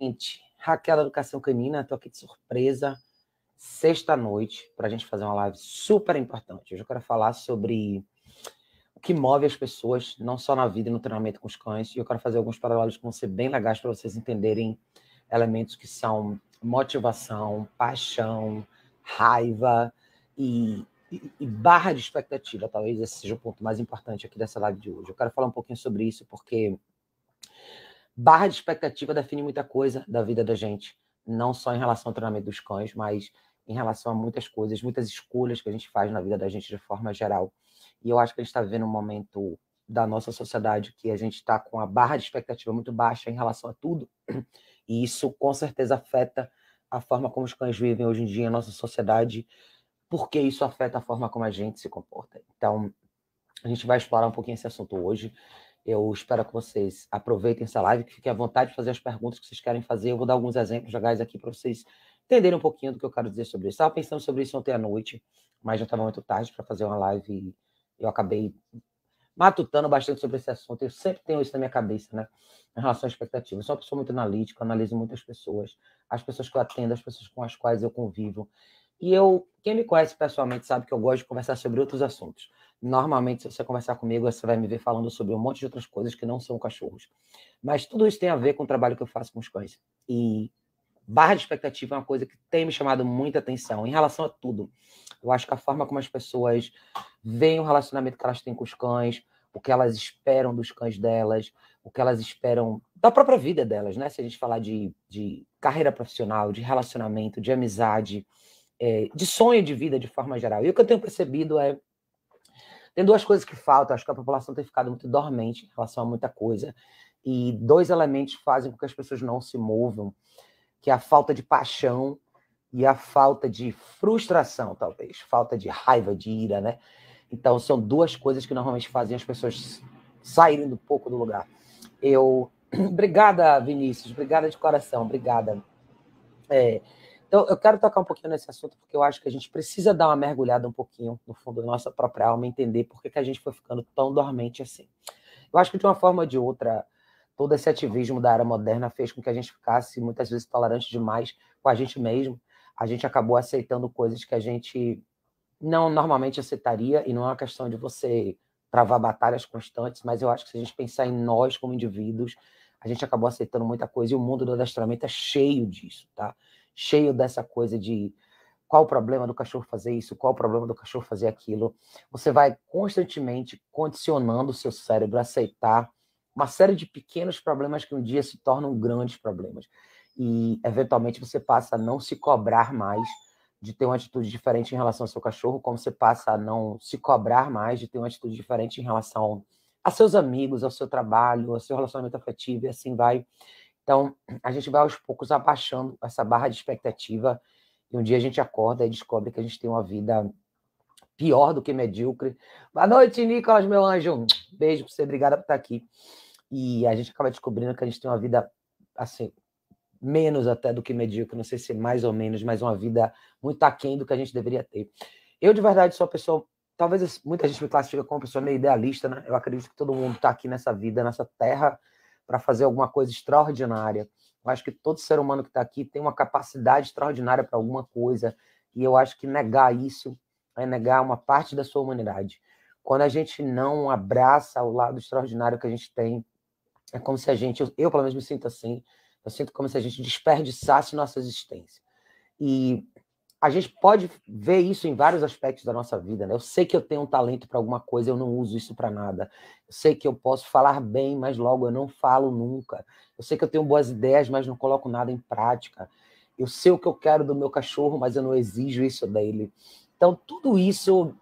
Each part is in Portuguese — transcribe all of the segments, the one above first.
Gente, Raquel da Educação Canina, estou aqui de surpresa, sexta-noite, para a gente fazer uma live super importante. Hoje eu quero falar sobre o que move as pessoas, não só na vida e no treinamento com os cães, e eu quero fazer alguns paralelos que vão ser bem legais para vocês entenderem elementos que são motivação, paixão, raiva e, e, e barra de expectativa. Talvez esse seja o ponto mais importante aqui dessa live de hoje. Eu quero falar um pouquinho sobre isso, porque barra de expectativa define muita coisa da vida da gente, não só em relação ao treinamento dos cães, mas em relação a muitas coisas, muitas escolhas que a gente faz na vida da gente de forma geral. E eu acho que a gente está vivendo um momento da nossa sociedade que a gente está com a barra de expectativa muito baixa em relação a tudo, e isso com certeza afeta a forma como os cães vivem hoje em dia em nossa sociedade, porque isso afeta a forma como a gente se comporta. Então, a gente vai explorar um pouquinho esse assunto hoje. Eu espero que vocês aproveitem essa live, que fiquem à vontade de fazer as perguntas que vocês querem fazer. Eu vou dar alguns exemplos legais aqui para vocês entenderem um pouquinho do que eu quero dizer sobre isso. Estava pensando sobre isso ontem à noite, mas já estava muito tarde para fazer uma live. Eu acabei matutando bastante sobre esse assunto. Eu sempre tenho isso na minha cabeça, né? Em relação à expectativa. Eu sou uma pessoa muito analítica, analiso muitas pessoas, as pessoas que eu atendo, as pessoas com as quais eu convivo. E eu, quem me conhece pessoalmente sabe que eu gosto de conversar sobre outros assuntos. Normalmente, se você conversar comigo, você vai me ver falando sobre um monte de outras coisas que não são cachorros. Mas tudo isso tem a ver com o trabalho que eu faço com os cães. E barra de expectativa é uma coisa que tem me chamado muita atenção em relação a tudo. Eu acho que a forma como as pessoas veem o relacionamento que elas têm com os cães, o que elas esperam dos cães delas, o que elas esperam da própria vida delas, né? Se a gente falar de, de carreira profissional, de relacionamento, de amizade, é, de sonho de vida de forma geral. E o que eu tenho percebido é tem duas coisas que faltam. Acho que a população tem ficado muito dormente em relação a muita coisa. E dois elementos fazem com que as pessoas não se movam, que é a falta de paixão e a falta de frustração, talvez. Falta de raiva, de ira, né? Então, são duas coisas que normalmente fazem as pessoas saírem um pouco do lugar. Eu... Obrigada, Vinícius. Obrigada de coração. Obrigada. É... Então, eu quero tocar um pouquinho nesse assunto, porque eu acho que a gente precisa dar uma mergulhada um pouquinho no fundo da nossa própria alma, entender por que, que a gente foi ficando tão dormente assim. Eu acho que, de uma forma ou de outra, todo esse ativismo da era moderna fez com que a gente ficasse muitas vezes tolerante demais com a gente mesmo. A gente acabou aceitando coisas que a gente não normalmente aceitaria, e não é uma questão de você travar batalhas constantes, mas eu acho que se a gente pensar em nós como indivíduos, a gente acabou aceitando muita coisa e o mundo do adestramento é cheio disso, tá? cheio dessa coisa de qual o problema do cachorro fazer isso, qual o problema do cachorro fazer aquilo. Você vai constantemente condicionando o seu cérebro a aceitar uma série de pequenos problemas que um dia se tornam grandes problemas. E, eventualmente, você passa a não se cobrar mais de ter uma atitude diferente em relação ao seu cachorro, como você passa a não se cobrar mais de ter uma atitude diferente em relação a seus amigos, ao seu trabalho, ao seu relacionamento afetivo, e assim vai. Então, a gente vai aos poucos abaixando essa barra de expectativa e um dia a gente acorda e descobre que a gente tem uma vida pior do que medíocre. Boa noite, Nicolas, meu anjo. Beijo pra você, obrigada por estar aqui. E a gente acaba descobrindo que a gente tem uma vida, assim, menos até do que medíocre, não sei se mais ou menos, mas uma vida muito aquém do que a gente deveria ter. Eu, de verdade, sou uma pessoa talvez muita gente me classifica como uma pessoa meio idealista, né? Eu acredito que todo mundo está aqui nessa vida, nessa terra, para fazer alguma coisa extraordinária. Eu acho que todo ser humano que está aqui tem uma capacidade extraordinária para alguma coisa, e eu acho que negar isso é negar uma parte da sua humanidade. Quando a gente não abraça o lado extraordinário que a gente tem, é como se a gente, eu, pelo menos me sinto assim, eu sinto como se a gente desperdiçasse nossa existência. E a gente pode ver isso em vários aspectos da nossa vida, né? Eu sei que eu tenho um talento para alguma coisa, eu não uso isso para nada. Eu sei que eu posso falar bem, mas logo eu não falo nunca. Eu sei que eu tenho boas ideias, mas não coloco nada em prática. Eu sei o que eu quero do meu cachorro, mas eu não exijo isso dele. Então, tudo isso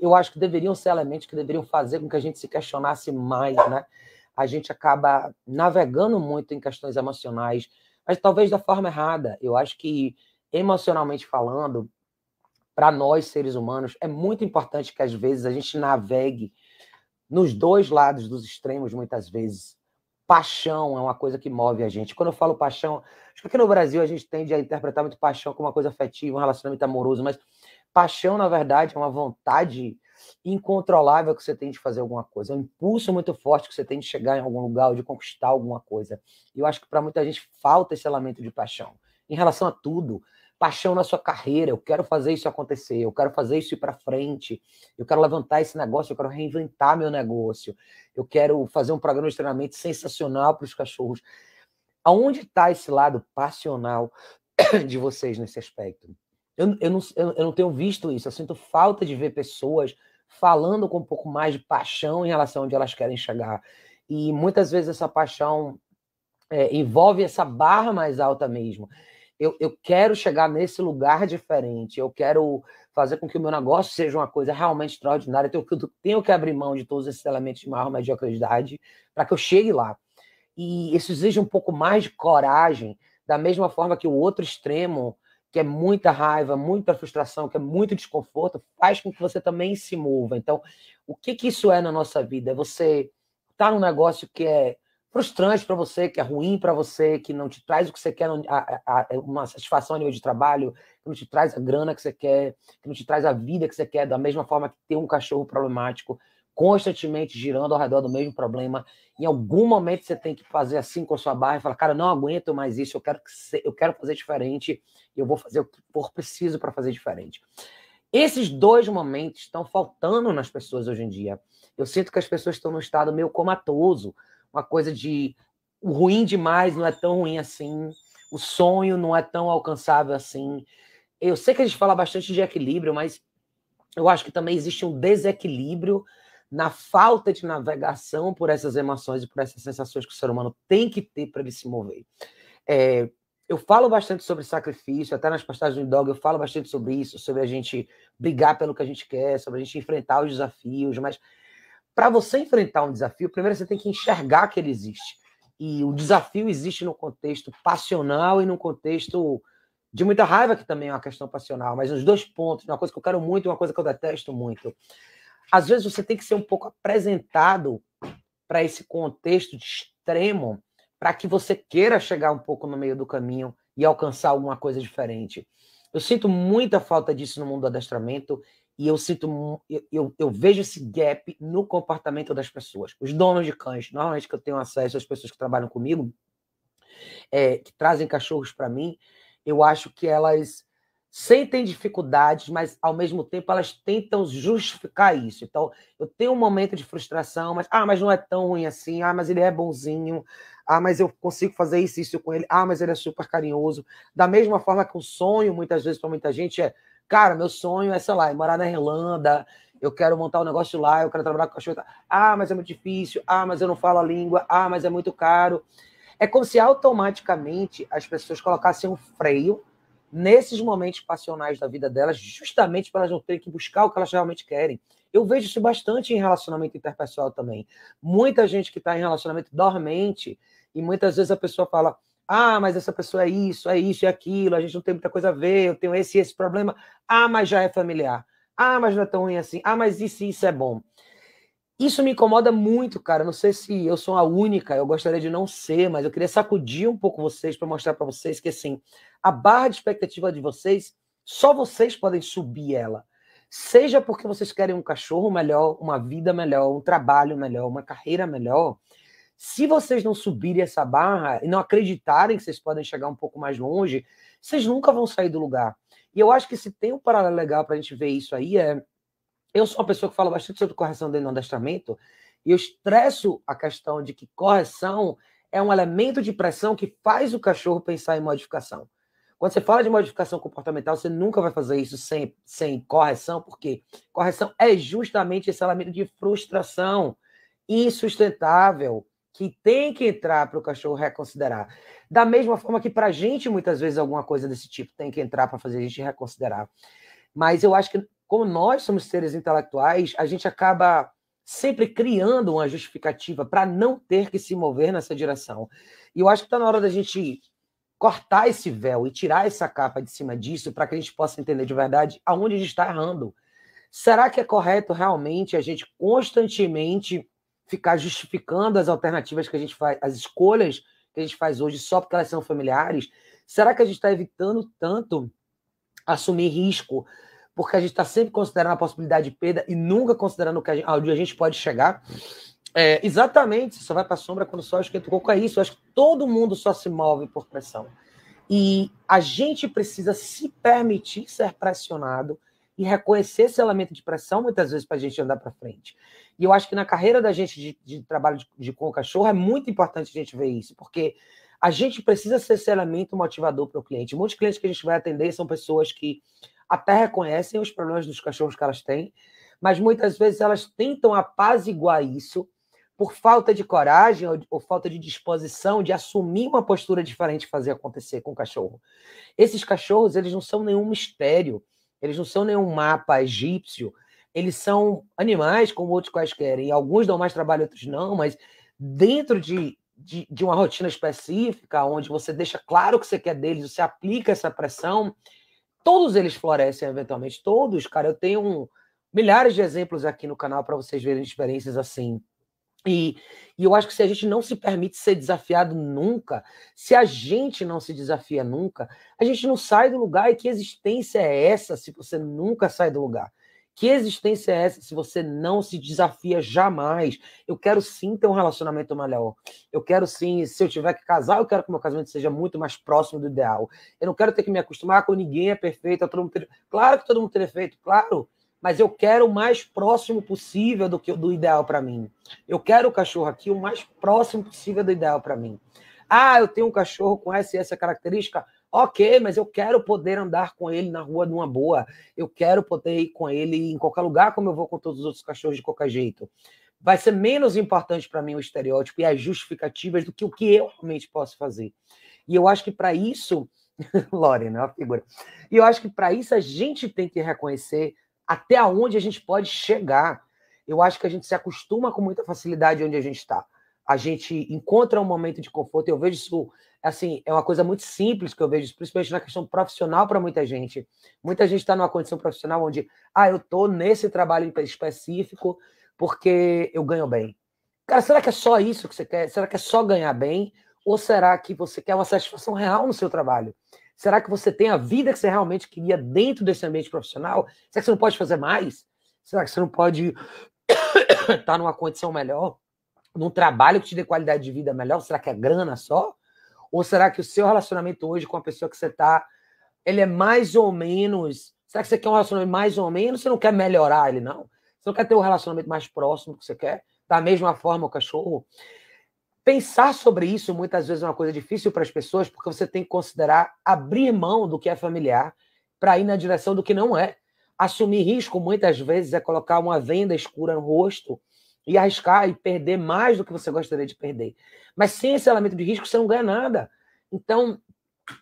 eu acho que deveriam ser elementos que deveriam fazer com que a gente se questionasse mais, né? A gente acaba navegando muito em questões emocionais, mas talvez da forma errada. Eu acho que emocionalmente falando, para nós seres humanos, é muito importante que às vezes a gente navegue nos dois lados dos extremos, muitas vezes. Paixão é uma coisa que move a gente. Quando eu falo paixão, acho que aqui no Brasil a gente tende a interpretar muito paixão como uma coisa afetiva, um relacionamento amoroso, mas paixão, na verdade, é uma vontade incontrolável que você tem de fazer alguma coisa, é um impulso muito forte que você tem de chegar em algum lugar ou de conquistar alguma coisa. E eu acho que para muita gente falta esse elemento de paixão em relação a tudo paixão na sua carreira, eu quero fazer isso acontecer, eu quero fazer isso ir para frente, eu quero levantar esse negócio, eu quero reinventar meu negócio, eu quero fazer um programa de treinamento sensacional para os cachorros. Aonde está esse lado passional de vocês nesse aspecto? Eu, eu, não, eu, eu não tenho visto isso, eu sinto falta de ver pessoas falando com um pouco mais de paixão em relação a onde elas querem chegar. E muitas vezes essa paixão é, envolve essa barra mais alta mesmo eu, eu quero chegar nesse lugar diferente, eu quero fazer com que o meu negócio seja uma coisa realmente extraordinária, então eu tenho que abrir mão de todos esses elementos de maior mediocridade para que eu chegue lá. E isso exige um pouco mais de coragem, da mesma forma que o outro extremo, que é muita raiva, muita frustração, que é muito desconforto, faz com que você também se mova. Então, o que, que isso é na nossa vida? É você está num negócio que é frustrante para você, que é ruim para você, que não te traz o que você quer, a, a, é uma satisfação a nível de trabalho, que não te traz a grana que você quer, que não te traz a vida que você quer, da mesma forma que ter um cachorro problemático constantemente girando ao redor do mesmo problema. Em algum momento você tem que fazer assim com a sua barra e falar, cara, não aguento mais isso, eu quero, que eu quero fazer diferente, eu vou fazer o que for preciso para fazer diferente. Esses dois momentos estão faltando nas pessoas hoje em dia. Eu sinto que as pessoas estão num estado meio comatoso, uma coisa de o ruim demais não é tão ruim assim, o sonho não é tão alcançável assim. Eu sei que a gente fala bastante de equilíbrio, mas eu acho que também existe um desequilíbrio na falta de navegação por essas emoções e por essas sensações que o ser humano tem que ter para ele se mover. É, eu falo bastante sobre sacrifício, até nas postagens do Dog eu falo bastante sobre isso, sobre a gente brigar pelo que a gente quer, sobre a gente enfrentar os desafios, mas para você enfrentar um desafio, primeiro você tem que enxergar que ele existe. E o desafio existe no contexto passional e no contexto de muita raiva, que também é uma questão passional, mas nos dois pontos, uma coisa que eu quero muito e uma coisa que eu detesto muito. Às vezes você tem que ser um pouco apresentado para esse contexto de extremo, para que você queira chegar um pouco no meio do caminho e alcançar alguma coisa diferente. Eu sinto muita falta disso no mundo do adestramento e eu sinto, eu, eu, eu, vejo esse gap no comportamento das pessoas. Os donos de cães, normalmente que eu tenho acesso às pessoas que trabalham comigo, é, que trazem cachorros para mim, eu acho que elas sentem dificuldades, mas ao mesmo tempo elas tentam justificar isso. Então, eu tenho um momento de frustração, mas ah, mas não é tão ruim assim, ah, mas ele é bonzinho, ah, mas eu consigo fazer isso e isso com ele, ah, mas ele é super carinhoso. Da mesma forma que o sonho, muitas vezes, para muita gente é Cara, meu sonho é, sei lá, é morar na Irlanda, eu quero montar um negócio lá, eu quero trabalhar com cachorro. Ah, mas é muito difícil, ah, mas eu não falo a língua, ah, mas é muito caro. É como se automaticamente as pessoas colocassem um freio nesses momentos passionais da vida delas, justamente para elas não terem que buscar o que elas realmente querem. Eu vejo isso bastante em relacionamento interpessoal também. Muita gente que está em relacionamento dormente, e muitas vezes a pessoa fala: ah, mas essa pessoa é isso, é isso, é aquilo, a gente não tem muita coisa a ver, eu tenho esse e esse problema. Ah, mas já é familiar. Ah, mas não é tão ruim assim. Ah, mas isso isso é bom. Isso me incomoda muito, cara. Não sei se eu sou a única, eu gostaria de não ser, mas eu queria sacudir um pouco vocês para mostrar para vocês que assim, a barra de expectativa de vocês, só vocês podem subir ela. Seja porque vocês querem um cachorro melhor, uma vida melhor, um trabalho melhor, uma carreira melhor, se vocês não subirem essa barra e não acreditarem que vocês podem chegar um pouco mais longe, vocês nunca vão sair do lugar. E eu acho que se tem um paralelo legal para a gente ver isso aí é. Eu sou uma pessoa que fala bastante sobre correção dentro do adestramento, e eu estresso a questão de que correção é um elemento de pressão que faz o cachorro pensar em modificação. Quando você fala de modificação comportamental, você nunca vai fazer isso sem, sem correção, porque correção é justamente esse elemento de frustração insustentável que tem que entrar para o cachorro reconsiderar. Da mesma forma que para a gente, muitas vezes, alguma coisa desse tipo tem que entrar para fazer a gente reconsiderar. Mas eu acho que, como nós somos seres intelectuais, a gente acaba sempre criando uma justificativa para não ter que se mover nessa direção. E eu acho que está na hora da gente cortar esse véu e tirar essa capa de cima disso para que a gente possa entender de verdade aonde a gente está errando. Será que é correto realmente a gente constantemente ficar justificando as alternativas que a gente faz, as escolhas que a gente faz hoje só porque elas são familiares? Será que a gente está evitando tanto assumir risco? Porque a gente está sempre considerando a possibilidade de perda e nunca considerando que a gente, onde a gente pode chegar. É, exatamente, só vai para a sombra quando só acho esquenta o coco. É isso, eu acho que todo mundo só se move por pressão. E a gente precisa se permitir ser pressionado e reconhecer esse elemento de pressão muitas vezes para a gente andar para frente. E eu acho que na carreira da gente de, de trabalho de, de, com o cachorro é muito importante a gente ver isso, porque a gente precisa ser esse elemento motivador para o cliente. Muitos clientes que a gente vai atender são pessoas que até reconhecem os problemas dos cachorros que elas têm, mas muitas vezes elas tentam apaziguar isso por falta de coragem ou, ou, falta de disposição de assumir uma postura diferente e fazer acontecer com o cachorro. Esses cachorros, eles não são nenhum mistério. Eles não são nenhum mapa egípcio. Eles são animais como outros quaisquer. E alguns dão mais trabalho, outros não. Mas dentro de, de, de uma rotina específica, onde você deixa claro o que você quer deles, você aplica essa pressão, todos eles florescem eventualmente. Todos, cara. Eu tenho um, milhares de exemplos aqui no canal para vocês verem experiências assim. E, e eu acho que se a gente não se permite ser desafiado nunca, se a gente não se desafia nunca, a gente não sai do lugar. E que existência é essa se você nunca sai do lugar? Que existência é essa se você não se desafia jamais? Eu quero sim ter um relacionamento melhor. Eu quero sim, se eu tiver que casar, eu quero que meu casamento seja muito mais próximo do ideal. Eu não quero ter que me acostumar com ninguém é perfeito, todo mundo ter... Claro que todo mundo tem defeito, claro mas eu quero o mais próximo possível do, que, do ideal para mim. Eu quero o cachorro aqui o mais próximo possível do ideal para mim. Ah, eu tenho um cachorro com essa e essa característica. Ok, mas eu quero poder andar com ele na rua de uma boa. Eu quero poder ir com ele em qualquer lugar, como eu vou com todos os outros cachorros de qualquer jeito. Vai ser menos importante para mim o estereótipo e as justificativas do que o que eu realmente posso fazer. E eu acho que para isso, Lorena, é uma figura. E eu acho que para isso a gente tem que reconhecer até onde a gente pode chegar. Eu acho que a gente se acostuma com muita facilidade onde a gente está. A gente encontra um momento de conforto. Eu vejo isso, assim, é uma coisa muito simples que eu vejo, principalmente na questão profissional para muita gente. Muita gente está numa condição profissional onde, ah, eu estou nesse trabalho específico porque eu ganho bem. Cara, será que é só isso que você quer? Será que é só ganhar bem? Ou será que você quer uma satisfação real no seu trabalho? Será que você tem a vida que você realmente queria dentro desse ambiente profissional? Será que você não pode fazer mais? Será que você não pode estar numa condição melhor? Num trabalho que te dê qualidade de vida melhor? Será que é grana só? Ou será que o seu relacionamento hoje com a pessoa que você está, ele é mais ou menos. Será que você quer um relacionamento mais ou menos? Você não quer melhorar ele, não? Você não quer ter um relacionamento mais próximo que você quer? Da mesma forma o cachorro? Pensar sobre isso muitas vezes é uma coisa difícil para as pessoas, porque você tem que considerar abrir mão do que é familiar para ir na direção do que não é. Assumir risco muitas vezes é colocar uma venda escura no rosto e arriscar e perder mais do que você gostaria de perder. Mas sem esse elemento de risco, você não ganha nada. Então,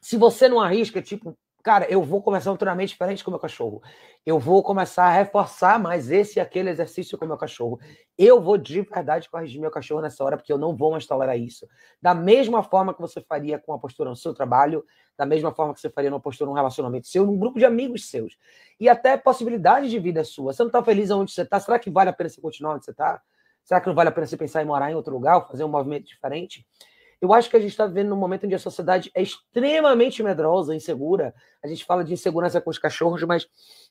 se você não arrisca, tipo, Cara, eu vou começar um treinamento diferente com o meu cachorro. Eu vou começar a reforçar mais esse e aquele exercício com o meu cachorro. Eu vou de verdade corrigir meu cachorro nessa hora, porque eu não vou mais tolerar isso. Da mesma forma que você faria com a postura no seu trabalho, da mesma forma que você faria numa postura num relacionamento seu, num grupo de amigos seus. E até possibilidade de vida sua. Você não está feliz onde você está? Será que vale a pena você continuar onde você está? Será que não vale a pena você pensar em morar em outro lugar, fazer um movimento diferente? Eu acho que a gente está vivendo num momento onde a sociedade é extremamente medrosa, insegura. A gente fala de insegurança com os cachorros, mas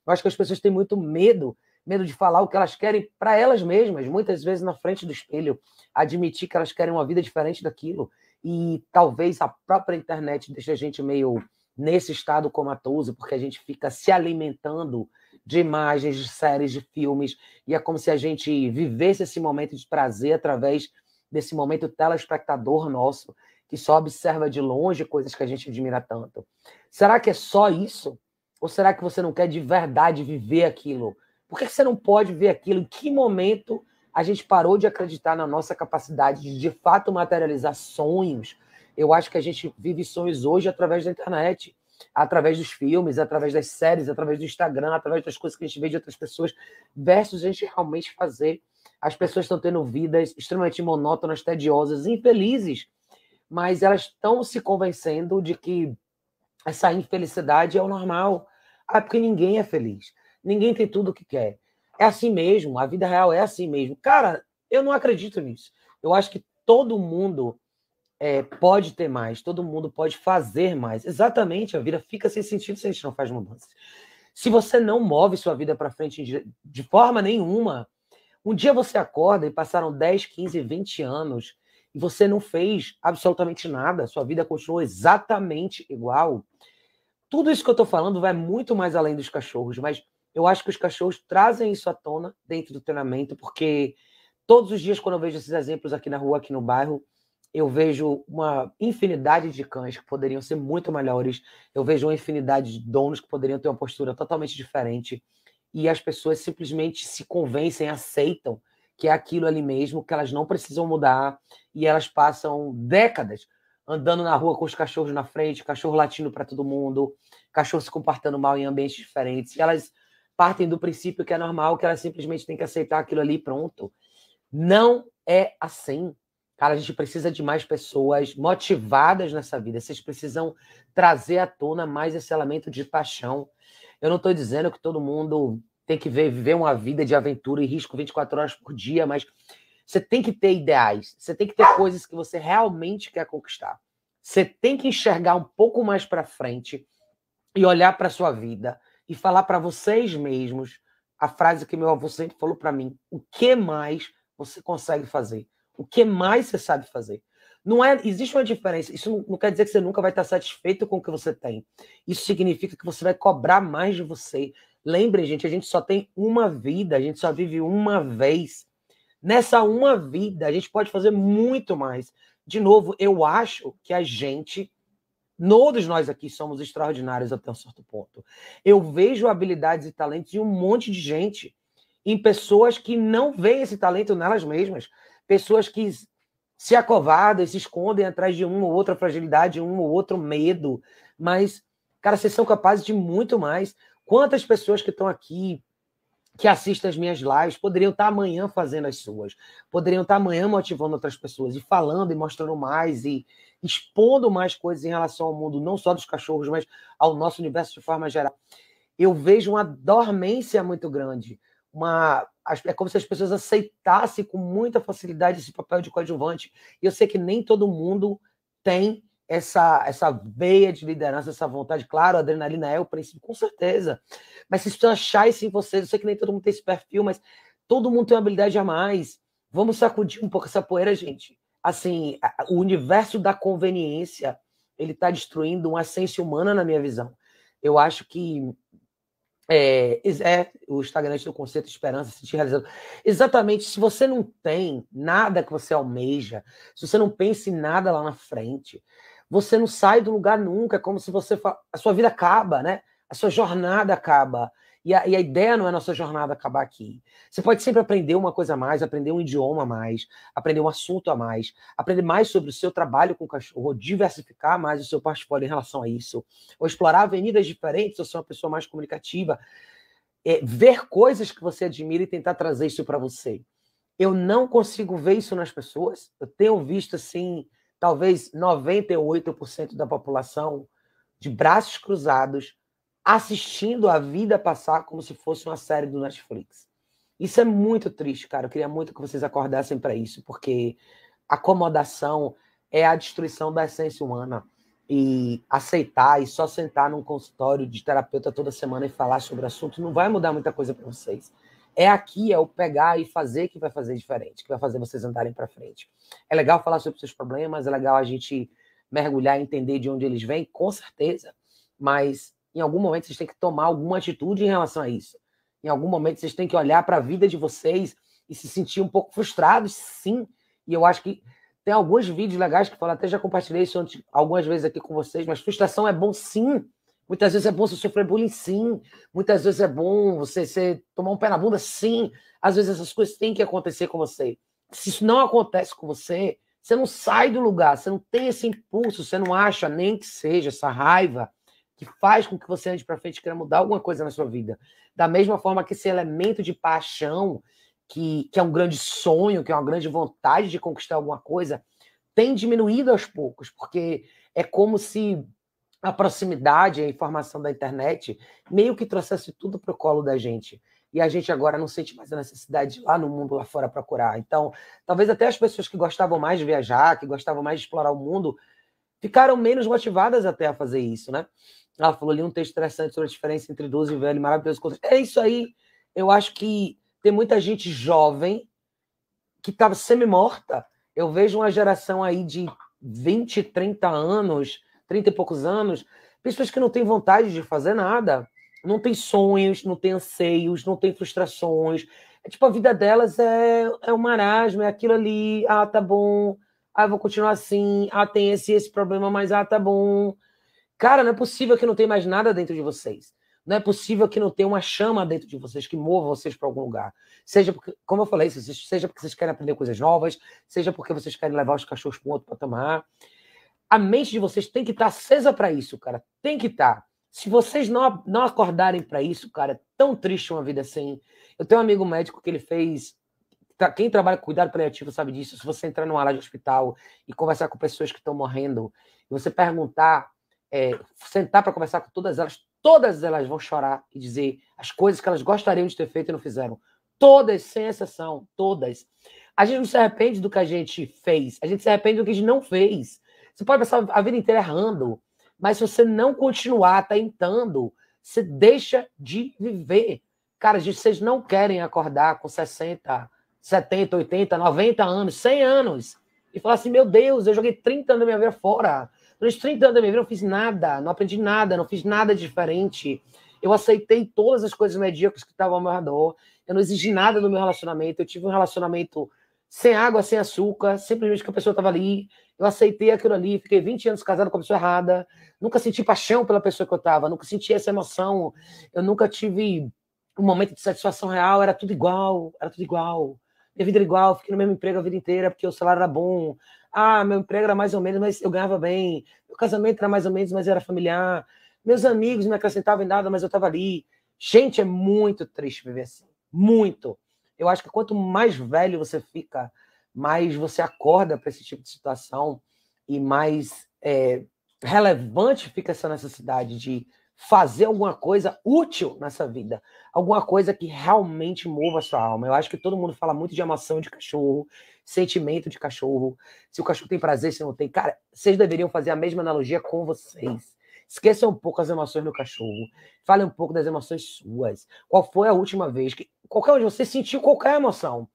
eu acho que as pessoas têm muito medo medo de falar o que elas querem para elas mesmas, muitas vezes na frente do espelho, admitir que elas querem uma vida diferente daquilo. E talvez a própria internet deixe a gente meio nesse estado comatoso, porque a gente fica se alimentando de imagens, de séries, de filmes, e é como se a gente vivesse esse momento de prazer através desse momento telespectador nosso, que só observa de longe coisas que a gente admira tanto. Será que é só isso? Ou será que você não quer de verdade viver aquilo? Por que você não pode ver aquilo? Em que momento a gente parou de acreditar na nossa capacidade de, de fato, materializar sonhos? Eu acho que a gente vive sonhos hoje através da internet, através dos filmes, através das séries, através do Instagram, através das coisas que a gente vê de outras pessoas, versus a gente realmente fazer as pessoas estão tendo vidas extremamente monótonas, tediosas, infelizes, mas elas estão se convencendo de que essa infelicidade é o normal. Ah, porque ninguém é feliz. Ninguém tem tudo o que quer. É assim mesmo, a vida real é assim mesmo. Cara, eu não acredito nisso. Eu acho que todo mundo é, pode ter mais, todo mundo pode fazer mais. Exatamente, a vida fica sem sentido se a gente não faz mudanças. Se você não move sua vida para frente de forma nenhuma, um dia você acorda e passaram 10, 15, 20 anos e você não fez absolutamente nada, sua vida continuou exatamente igual. Tudo isso que eu estou falando vai muito mais além dos cachorros, mas eu acho que os cachorros trazem isso à tona dentro do treinamento, porque todos os dias, quando eu vejo esses exemplos aqui na rua, aqui no bairro, eu vejo uma infinidade de cães que poderiam ser muito melhores, eu vejo uma infinidade de donos que poderiam ter uma postura totalmente diferente e as pessoas simplesmente se convencem, aceitam que é aquilo ali mesmo, que elas não precisam mudar e elas passam décadas andando na rua com os cachorros na frente, cachorro latindo para todo mundo, cachorro se comportando mal em ambientes diferentes. E elas partem do princípio que é normal, que elas simplesmente têm que aceitar aquilo ali pronto. Não é assim. Cara, a gente precisa de mais pessoas motivadas nessa vida. Vocês precisam trazer à tona mais esse elemento de paixão. Eu não estou dizendo que todo mundo tem que viver uma vida de aventura e risco 24 horas por dia, mas você tem que ter ideais, você tem que ter coisas que você realmente quer conquistar. Você tem que enxergar um pouco mais para frente e olhar para sua vida e falar para vocês mesmos a frase que meu avô sempre falou para mim: o que mais você consegue fazer? O que mais você sabe fazer? Não é, existe uma diferença. Isso não quer dizer que você nunca vai estar satisfeito com o que você tem. Isso significa que você vai cobrar mais de você. Lembrem, gente, a gente só tem uma vida, a gente só vive uma vez. Nessa uma vida, a gente pode fazer muito mais. De novo, eu acho que a gente, todos nós aqui somos extraordinários até um certo ponto. Eu vejo habilidades e talentos em um monte de gente, em pessoas que não veem esse talento nelas mesmas, pessoas que se acovardam, e se escondem atrás de uma ou outra fragilidade, um ou outro medo, mas, cara, vocês são capazes de muito mais. Quantas pessoas que estão aqui, que assistem as minhas lives, poderiam estar tá amanhã fazendo as suas, poderiam estar tá amanhã motivando outras pessoas, e falando, e mostrando mais, e expondo mais coisas em relação ao mundo, não só dos cachorros, mas ao nosso universo de forma geral. Eu vejo uma dormência muito grande, uma é como se as pessoas aceitassem com muita facilidade esse papel de coadjuvante. E eu sei que nem todo mundo tem essa essa veia de liderança, essa vontade. Claro, a adrenalina é o princípio, com certeza. Mas se você achar isso em vocês. Eu sei que nem todo mundo tem esse perfil, mas todo mundo tem uma habilidade a mais. Vamos sacudir um pouco essa poeira, gente. Assim, o universo da conveniência, ele está destruindo uma essência humana, na minha visão. Eu acho que é, é, o Instagram do conceito Esperança, esperança, te realizado. Exatamente, se você não tem nada que você almeja, se você não pensa em nada lá na frente, você não sai do lugar nunca, é como se você. Fa... A sua vida acaba, né? A sua jornada acaba. E a, e a, ideia não é a nossa jornada acabar aqui. Você pode sempre aprender uma coisa a mais, aprender um idioma a mais, aprender um assunto a mais, aprender mais sobre o seu trabalho com cachorro, diversificar mais o seu portfólio em relação a isso, ou explorar avenidas diferentes, ou ser uma pessoa mais comunicativa, é, ver coisas que você admira e tentar trazer isso para você. Eu não consigo ver isso nas pessoas. Eu tenho visto, assim, talvez 98% da população de braços cruzados, assistindo a vida passar como se fosse uma série do Netflix. Isso é muito triste, cara. Eu queria muito que vocês acordassem para isso, porque acomodação é a destruição da essência humana. E aceitar e só sentar num consultório de terapeuta toda semana e falar sobre o assunto não vai mudar muita coisa para vocês. É aqui, é o pegar e fazer que vai fazer diferente, que vai fazer vocês andarem para frente. É legal falar sobre seus problemas, é legal a gente mergulhar e entender de onde eles vêm, com certeza, mas em algum momento vocês têm que tomar alguma atitude em relação a isso. Em algum momento vocês têm que olhar para a vida de vocês e se sentir um pouco frustrados, sim. E eu acho que tem alguns vídeos legais que falam, até já compartilhei isso algumas vezes aqui com vocês, mas frustração é bom sim. Muitas vezes é bom você sofrer bullying, sim. Muitas vezes é bom você, você tomar um pé na bunda, sim. Às vezes essas coisas têm que acontecer com você. Se isso não acontece com você, você não sai do lugar, você não tem esse impulso, você não acha nem que seja essa raiva, que faz com que você ande para frente e queira mudar alguma coisa na sua vida. Da mesma forma que esse elemento de paixão, que, que é um grande sonho, que é uma grande vontade de conquistar alguma coisa, tem diminuído aos poucos, porque é como se a proximidade, a informação da internet, meio que trouxesse tudo para o colo da gente. E a gente agora não sente mais a necessidade de ir lá no mundo, lá fora, procurar. Então, talvez até as pessoas que gostavam mais de viajar, que gostavam mais de explorar o mundo, ficaram menos motivadas até a fazer isso, né? Ela falou ali um texto interessante sobre a diferença entre idoso e velho, maravilhoso. É isso aí. Eu acho que tem muita gente jovem que estava tá semi-morta. Eu vejo uma geração aí de 20, 30 anos, 30 e poucos anos, pessoas que não têm vontade de fazer nada, não têm sonhos, não têm anseios, não têm frustrações. É, tipo, a vida delas é, é um marasmo, é aquilo ali, ah, tá bom, ah, vou continuar assim, ah, tem esse esse problema, mas ah, tá bom. Cara, não é possível que não tenha mais nada dentro de vocês. Não é possível que não tenha uma chama dentro de vocês que mova vocês para algum lugar. Seja porque, como eu falei, seja porque vocês querem aprender coisas novas, seja porque vocês querem levar os cachorros para um outro patamar. A mente de vocês tem que estar tá acesa para isso, cara. Tem que estar. Tá. Se vocês não, não acordarem para isso, cara, é tão triste uma vida assim. Eu tenho um amigo médico que ele fez. Tá, quem trabalha com cuidado paliativo sabe disso. Se você entrar numa área de hospital e conversar com pessoas que estão morrendo, e você perguntar é, sentar para conversar com todas elas, todas elas vão chorar e dizer as coisas que elas gostariam de ter feito e não fizeram. Todas, sem exceção, todas. A gente não se arrepende do que a gente fez, a gente se arrepende do que a gente não fez. Você pode passar a vida inteira errando, mas se você não continuar tentando, você deixa de viver. Cara, gente, vocês não querem acordar com 60, 70, 80, 90 anos, 100 anos e falar assim: meu Deus, eu joguei 30 anos da minha vida fora Durante 30 anos da minha vida, eu não fiz nada, não aprendi nada, não fiz nada diferente. Eu aceitei todas as coisas medíocres que estavam ao meu redor. Eu não exigi nada do meu relacionamento. Eu tive um relacionamento sem água, sem açúcar, simplesmente que a pessoa estava ali. Eu aceitei aquilo ali, fiquei 20 anos casado com a pessoa errada. Nunca senti paixão pela pessoa que eu estava, nunca senti essa emoção. Eu nunca tive um momento de satisfação real, era tudo igual, era tudo igual. Minha vida era igual, fiquei no mesmo emprego a vida inteira porque o salário era bom, ah, meu emprego era mais ou menos, mas eu ganhava bem. Meu casamento era mais ou menos, mas era familiar. Meus amigos não me acrescentavam em nada, mas eu estava ali. Gente, é muito triste viver assim. Muito. Eu acho que quanto mais velho você fica, mais você acorda para esse tipo de situação e mais é, relevante fica essa necessidade de fazer alguma coisa útil nessa vida, alguma coisa que realmente mova a sua alma. Eu acho que todo mundo fala muito de emoção de cachorro, sentimento de cachorro, se o cachorro tem prazer, se não tem. Cara, vocês deveriam fazer a mesma analogia com vocês. Esqueçam um pouco as emoções do cachorro. Fale um pouco das emoções suas. Qual foi a última vez que qualquer um de vocês sentiu qualquer emoção?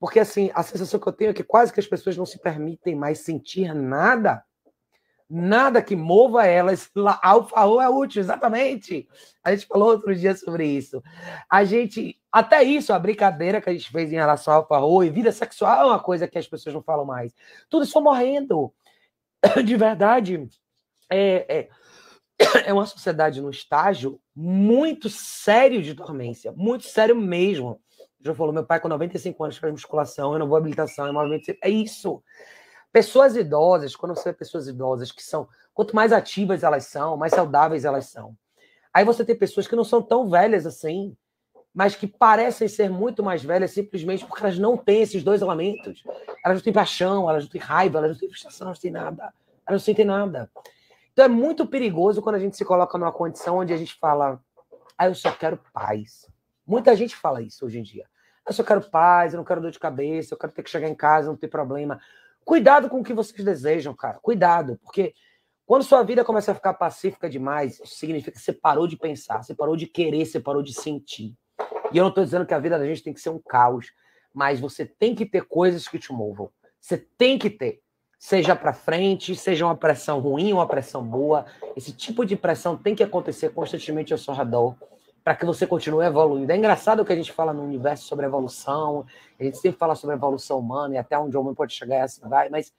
Porque assim, a sensação que eu tenho é que quase que as pessoas não se permitem mais sentir nada nada que mova elas ao favor é útil, exatamente. A gente falou outro dia sobre isso. A gente, até isso, a brincadeira que a gente fez em relação ao alfa e vida sexual é uma coisa que as pessoas não falam mais. Tudo isso morrendo. De verdade, é, é, é uma sociedade no estágio muito sério de dormência, muito sério mesmo. Já falou, meu pai com 95 anos faz musculação, eu não vou habilitação, é movimento. É isso. Pessoas idosas, quando você vê pessoas idosas que são, quanto mais ativas elas são, mais saudáveis elas são. Aí você tem pessoas que não são tão velhas assim, mas que parecem ser muito mais velhas simplesmente porque elas não têm esses dois elementos. Elas não têm paixão, elas não têm raiva, elas não têm frustração, elas não têm nada. Elas não sentem nada. Então é muito perigoso quando a gente se coloca numa condição onde a gente fala, ah, eu só quero paz. Muita gente fala isso hoje em dia. Ah, eu só quero paz, eu não quero dor de cabeça, eu quero ter que chegar em casa, não ter problema. Cuidado com o que vocês desejam, cara. Cuidado, porque quando sua vida começa a ficar pacífica demais, isso significa que você parou de pensar, você parou de querer, você parou de sentir. E eu não estou dizendo que a vida da gente tem que ser um caos, mas você tem que ter coisas que te movam. Você tem que ter. Seja para frente, seja uma pressão ruim, uma pressão boa. Esse tipo de pressão tem que acontecer constantemente ao seu redor para que você continue evoluindo. É engraçado o que a gente fala no universo sobre evolução, a gente sempre fala sobre evolução humana e até onde o homem pode chegar e assim vai, mas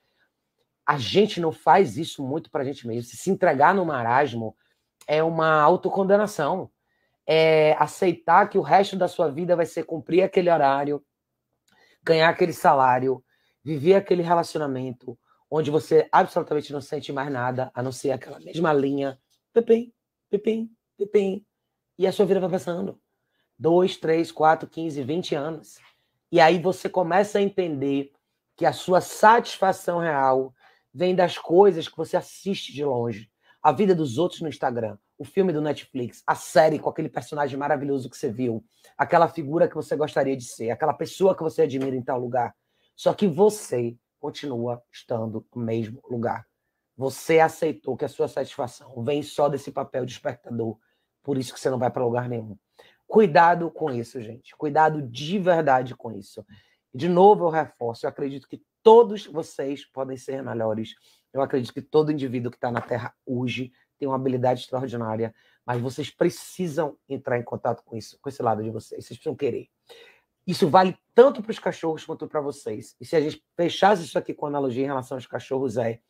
a gente não faz isso muito para a gente mesmo. Se entregar no marasmo é uma autocondenação. É aceitar que o resto da sua vida vai ser cumprir aquele horário, ganhar aquele salário, viver aquele relacionamento onde você absolutamente não sente mais nada a não ser aquela mesma linha. Pepim, pepim, pepim, e a sua vida vai passando. dois, três, quatro, quinze, vinte anos. E aí você começa a entender que a sua satisfação real vem das coisas que você assiste de longe. A vida dos outros no Instagram, o filme do Netflix, a série com aquele personagem maravilhoso que você viu, aquela figura que você gostaria de ser, aquela pessoa que você admira em tal lugar. Só que você continua estando no mesmo lugar. Você aceitou que a sua satisfação vem só desse papel de espectador por isso que você não vai para lugar nenhum. Cuidado com isso, gente. Cuidado de verdade com isso. De novo, eu reforço: eu acredito que todos vocês podem ser melhores. Eu acredito que todo indivíduo que está na Terra hoje tem uma habilidade extraordinária, mas vocês precisam entrar em contato com isso, com esse lado de vocês. Vocês precisam querer. Isso vale tanto para os cachorros quanto para vocês. E se a gente fechasse isso aqui com analogia em relação aos cachorros, é: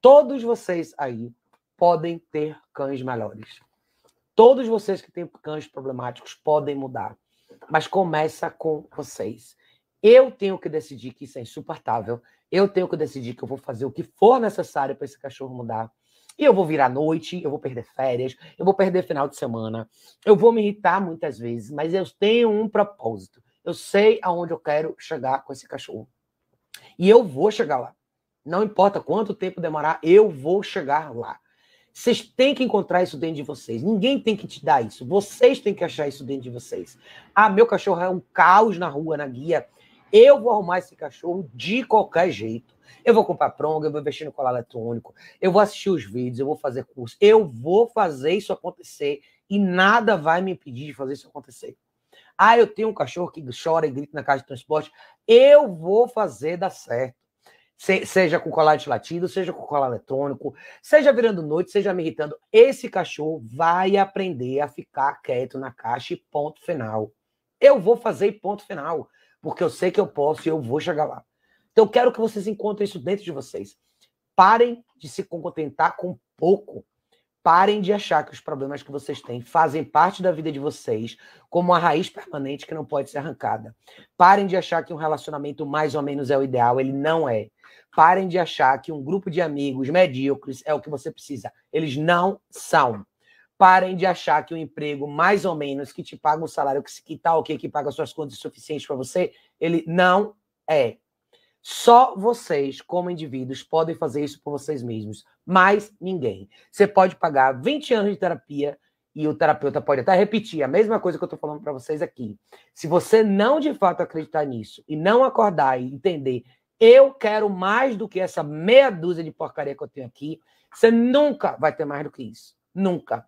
todos vocês aí podem ter cães melhores. Todos vocês que têm cães problemáticos podem mudar, mas começa com vocês. Eu tenho que decidir que isso é insuportável. Eu tenho que decidir que eu vou fazer o que for necessário para esse cachorro mudar. E eu vou vir à noite, eu vou perder férias, eu vou perder final de semana, eu vou me irritar muitas vezes, mas eu tenho um propósito. Eu sei aonde eu quero chegar com esse cachorro. E eu vou chegar lá. Não importa quanto tempo demorar, eu vou chegar lá. Vocês têm que encontrar isso dentro de vocês. Ninguém tem que te dar isso. Vocês têm que achar isso dentro de vocês. Ah, meu cachorro é um caos na rua, na guia. Eu vou arrumar esse cachorro de qualquer jeito. Eu vou comprar pronga, eu vou investir no colar eletrônico, eu vou assistir os vídeos, eu vou fazer curso. Eu vou fazer isso acontecer e nada vai me impedir de fazer isso acontecer. Ah, eu tenho um cachorro que chora e grita na caixa de transporte. Eu vou fazer dar certo. Se, seja com colar latido, seja com colar eletrônico, seja virando noite, seja me irritando, esse cachorro vai aprender a ficar quieto na caixa e ponto final. Eu vou fazer ponto final, porque eu sei que eu posso e eu vou chegar lá. Então eu quero que vocês encontrem isso dentro de vocês. Parem de se contentar com pouco. Parem de achar que os problemas que vocês têm fazem parte da vida de vocês, como a raiz permanente que não pode ser arrancada. Parem de achar que um relacionamento mais ou menos é o ideal, ele não é. Parem de achar que um grupo de amigos medíocres é o que você precisa. Eles não são. Parem de achar que um emprego mais ou menos que te paga um salário que, tal tá ok, que paga suas contas suficientes para você, ele não é. Só vocês, como indivíduos, podem fazer isso por vocês mesmos. Mais ninguém. Você pode pagar 20 anos de terapia e o terapeuta pode até repetir a mesma coisa que eu estou falando para vocês aqui. Se você não de fato acreditar nisso e não acordar e entender, eu quero mais do que essa meia dúzia de porcaria que eu tenho aqui, você nunca vai ter mais do que isso. Nunca.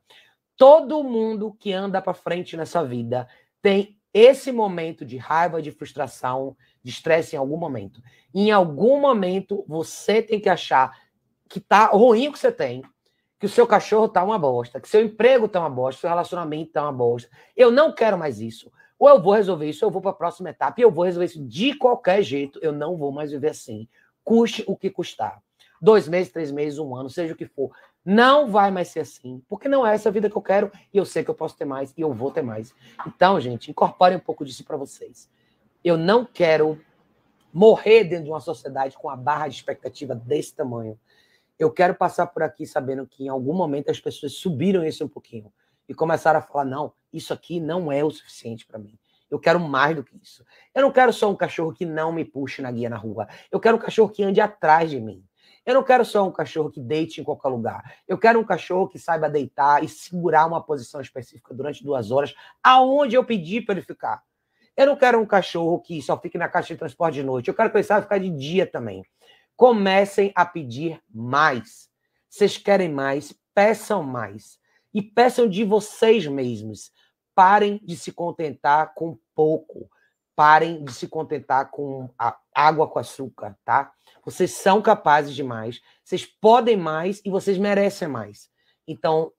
Todo mundo que anda para frente nessa vida tem esse momento de raiva, de frustração, de estresse em algum momento. Em algum momento você tem que achar que tá ruim o que você tem, que o seu cachorro tá uma bosta, que seu emprego tá uma bosta, seu relacionamento tá uma bosta. Eu não quero mais isso. Ou eu vou resolver isso, ou eu vou para a próxima etapa e eu vou resolver isso de qualquer jeito. Eu não vou mais viver assim. Custe o que custar. Dois meses, três meses, um ano, seja o que for. Não vai mais ser assim, porque não é essa a vida que eu quero e eu sei que eu posso ter mais e eu vou ter mais. Então, gente, incorporem um pouco disso para vocês. Eu não quero morrer dentro de uma sociedade com a barra de expectativa desse tamanho. Eu quero passar por aqui sabendo que em algum momento as pessoas subiram isso um pouquinho e começaram a falar: não, isso aqui não é o suficiente para mim. Eu quero mais do que isso. Eu não quero só um cachorro que não me puxe na guia na rua. Eu quero um cachorro que ande atrás de mim. Eu não quero só um cachorro que deite em qualquer lugar. Eu quero um cachorro que saiba deitar e segurar uma posição específica durante duas horas, aonde eu pedir para ele ficar. Eu não quero um cachorro que só fique na caixa de transporte de noite. Eu quero que ele saiba ficar de dia também. Comecem a pedir mais. Vocês querem mais? Peçam mais. E peçam de vocês mesmos. Parem de se contentar com pouco parem de se contentar com a água com açúcar, tá? Vocês são capazes de mais, vocês podem mais e vocês merecem mais. Então,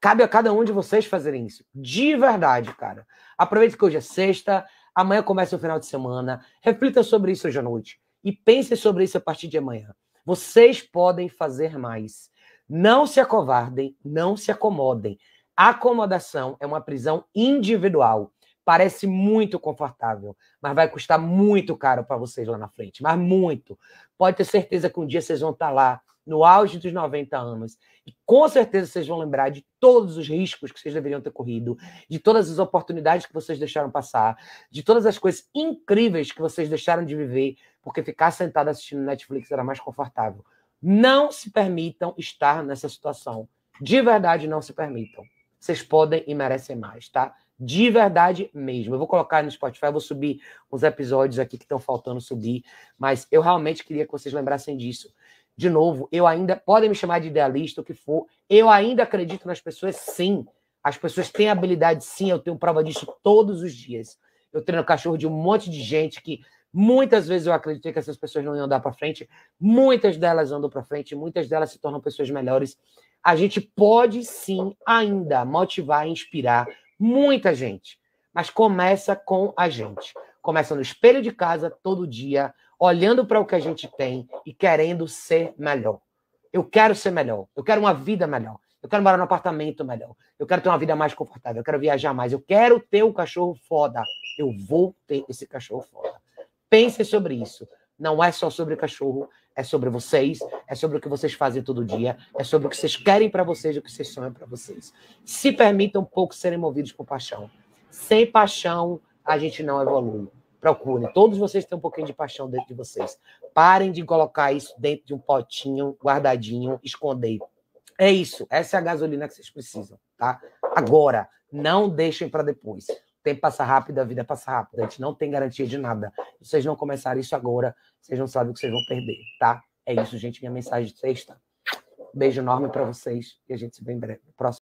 cabe a cada um de vocês fazerem isso. De verdade, cara. Aproveite que hoje é sexta, amanhã começa o final de semana. Reflita sobre isso hoje à noite e pense sobre isso a partir de amanhã. Vocês podem fazer mais. Não se acovardem, não se acomodem. A acomodação é uma prisão individual parece muito confortável, mas vai custar muito caro para vocês lá na frente, mas muito. Pode ter certeza que um dia vocês vão estar tá lá no auge dos 90 anos e com certeza vocês vão lembrar de todos os riscos que vocês deveriam ter corrido, de todas as oportunidades que vocês deixaram passar, de todas as coisas incríveis que vocês deixaram de viver porque ficar sentado assistindo Netflix era mais confortável. Não se permitam estar nessa situação. De verdade, não se permitam. Vocês podem e merecem mais, tá? De verdade mesmo. Eu vou colocar no Spotify, vou subir uns episódios aqui que estão faltando subir, mas eu realmente queria que vocês lembrassem disso. De novo, eu ainda. Podem me chamar de idealista, o que for. Eu ainda acredito nas pessoas, sim. As pessoas têm habilidade, sim. Eu tenho prova disso todos os dias. Eu treino cachorro de um monte de gente que Muitas vezes eu acreditei que essas pessoas não iam andar para frente, muitas delas andam para frente, muitas delas se tornam pessoas melhores. A gente pode sim ainda motivar, inspirar, Muita gente. Mas começa com a gente. Começa no espelho de casa todo dia, olhando para o que a gente tem e querendo ser melhor. Eu quero ser melhor. Eu quero uma vida melhor. Eu quero morar num apartamento melhor. Eu quero ter uma vida mais confortável. Eu quero viajar mais. Eu quero ter um cachorro foda. Eu vou ter esse cachorro foda. Pensem sobre isso. Não é só sobre cachorro, é sobre vocês, é sobre o que vocês fazem todo dia, é sobre o que vocês querem para vocês, o que vocês sonham para vocês. Se permitam um pouco serem movidos por paixão. Sem paixão, a gente não evolui. Procurem, todos vocês têm um pouquinho de paixão dentro de vocês. Parem de colocar isso dentro de um potinho guardadinho, esconder. É isso, essa é a gasolina que vocês precisam, tá? Agora, não deixem para depois tempo passa rápido, a vida passa rápido, A gente não tem garantia de nada. Se vocês não começarem isso agora, vocês não sabem o que vocês vão perder, tá? É isso, gente. Minha mensagem de sexta. Beijo enorme para vocês e a gente se vê em breve. Próximo.